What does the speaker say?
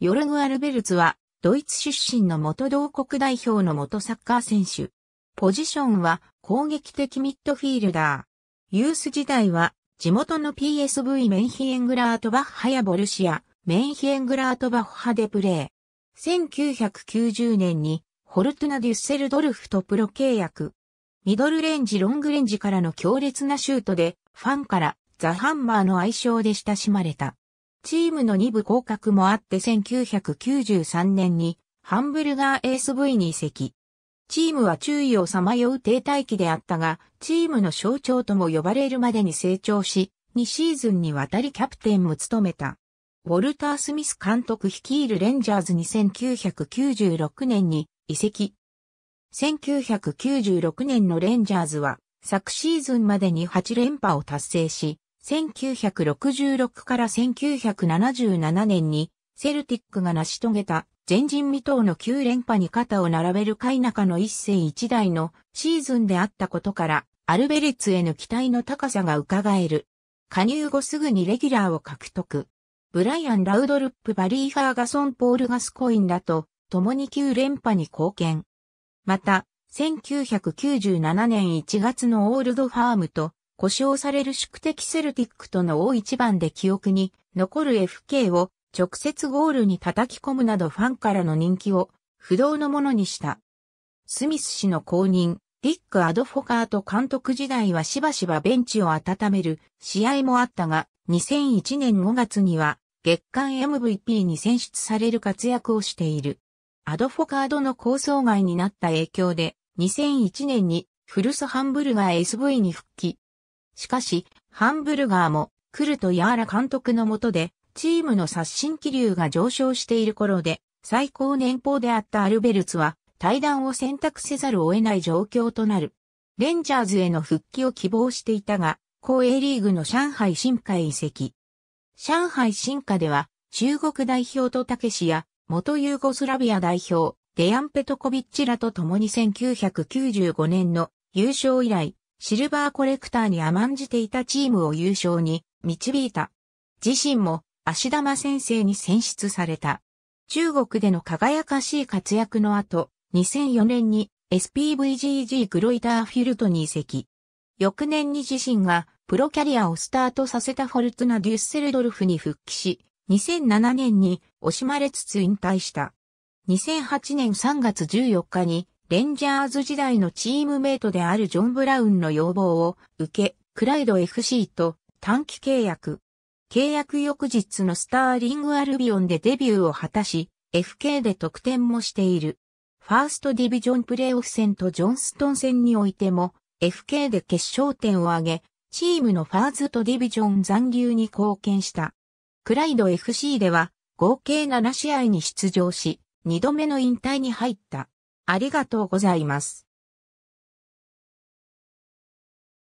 ヨルグ・アルベルツは、ドイツ出身の元同国代表の元サッカー選手。ポジションは攻撃的ミッドフィールダー。ユース時代は、地元の PSV メンヒエングラートバッハやボルシア、メンヒエングラートバッハでプレー。1990年に、ホルトゥナ・デュッセルドルフとプロ契約。ミドルレンジ・ロングレンジからの強烈なシュートで、ファンからザ・ハンマーの愛称で親しまれた。チームの2部降格もあって1993年にハンブルガー SV に移籍。チームは注意をさまよう停滞期であったが、チームの象徴とも呼ばれるまでに成長し、2シーズンにわたりキャプテンも務めた。ウォルター・スミス監督率いるレンジャーズに1996年に移籍。1996年のレンジャーズは昨シーズンまでに8連覇を達成し、1966から1977年にセルティックが成し遂げた前人未到の9連覇に肩を並べる海中の一戦一代のシーズンであったことから、アルベレッツへの期待の高さが伺える。加入後すぐにレギュラーを獲得。ブライアン・ラウドルップ・バリー・ファーガソン・ポール・ガスコインらと共に9連覇に貢献。また、1997年1月のオールドファームと故障される宿敵セルティックとの大一番で記憶に残る FK を直接ゴールに叩き込むなどファンからの人気を不動のものにした。スミス氏の後任、ディック・アドフォカート監督時代はしばしばベンチを温める試合もあったが、2001年5月には月間 MVP に選出される活躍をしている。アドフォカードの構想外になった影響で、2001年にフルスハンブルガー SV に復帰、しかし、ハンブルガーも、クルト・ヤーラ監督の下で、チームの刷新気流が上昇している頃で、最高年俸であったアルベルツは、対談を選択せざるを得ない状況となる。レンジャーズへの復帰を希望していたが、公営リーグの上海進化へ移籍。上海進化では、中国代表とたけしや、元ユーゴスラビア代表、デヤン・ペトコビッチらと共に1995年の優勝以来、シルバーコレクターに甘んじていたチームを優勝に導いた。自身も足玉先生に選出された。中国での輝かしい活躍の後、2004年に SPVGG グロイターフィルトに移籍。翌年に自身がプロキャリアをスタートさせたフォルトナ・デュッセルドルフに復帰し、2007年に惜しまれつつ引退した。2008年3月14日にレンジャーズ時代のチームメイトであるジョン・ブラウンの要望を受け、クライド FC と短期契約。契約翌日のスターリングアルビオンでデビューを果たし、FK で得点もしている。ファーストディビジョンプレイオフ戦とジョンストン戦においても、FK で決勝点を挙げ、チームのファーズとディビジョン残留に貢献した。クライド FC では、合計7試合に出場し、2度目の引退に入った。ありがとうございます。